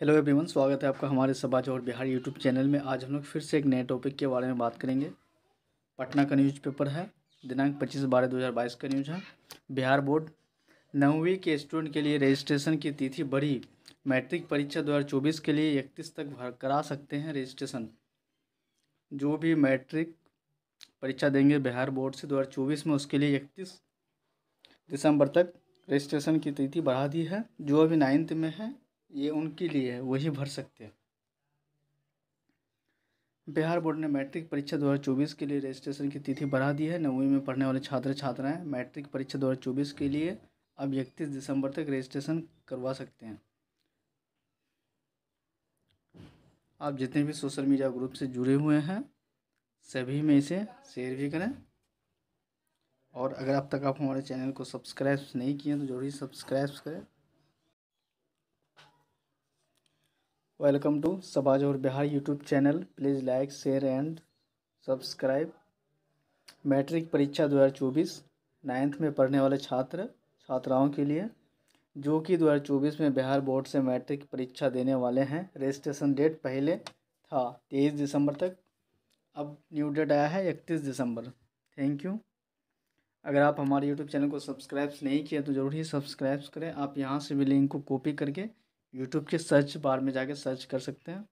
hello everyone स्वागत है आपका हमारे सबाज और बिहार यूट्यूब चैनल में आज हम लोग फिर से एक नए टॉपिक के बारे में बात करेंगे पटना का न्यूज़ पेपर है दिनांक 25 बारह 2022 का न्यूज़ है बिहार बोर्ड नौवीं के स्टूडेंट के लिए रजिस्ट्रेशन की तिथि बढ़ी मैट्रिक परीक्षा 2024 के लिए इकतीस तक भर करा सकते हैं रजिस्ट्रेशन जो भी मैट्रिक परीक्षा देंगे बिहार बोर्ड से दो में उसके लिए इकतीस दिसंबर तक रजिस्ट्रेशन की तिथि बढ़ा दी है जो अभी नाइन्थ में है ये उनके लिए है वही भर सकते हैं बिहार बोर्ड ने मैट्रिक परीक्षा चौबीस के लिए रजिस्ट्रेशन की तिथि बढ़ा दी है नवी में पढ़ने वाले छात्र छात्राएं मैट्रिक परीक्षा चौबीस के लिए अब इकतीस दिसंबर तक रजिस्ट्रेशन करवा सकते हैं आप जितने भी सोशल मीडिया ग्रुप से जुड़े हुए हैं सभी में इसे शेयर भी करें और अगर अब तक आप हमारे चैनल को सब्सक्राइब नहीं किए तो जरूर सब्सक्राइब करें वेलकम टू सबाज और Bihar YouTube channel please like share and subscribe matric परीक्षा 2024 नाइन्थ में पढ़ने वाले छात्र छात्राओं के लिए जो कि 2024 में बिहार बोर्ड से मैट्रिक परीक्षा देने वाले हैं रजिस्ट्रेशन डेट पहले था 23 दिसंबर तक अब न्यू डेट आया है 31 दिसंबर थैंक यू अगर आप हमारे यूट्यूब चैनल को सब्सक्राइब नहीं किए तो ज़रूर ही सब्सक्राइब करें आप यहाँ से भी लिंक को कॉपी करके यूट्यूब के सर्च बार में जाके सर्च कर सकते हैं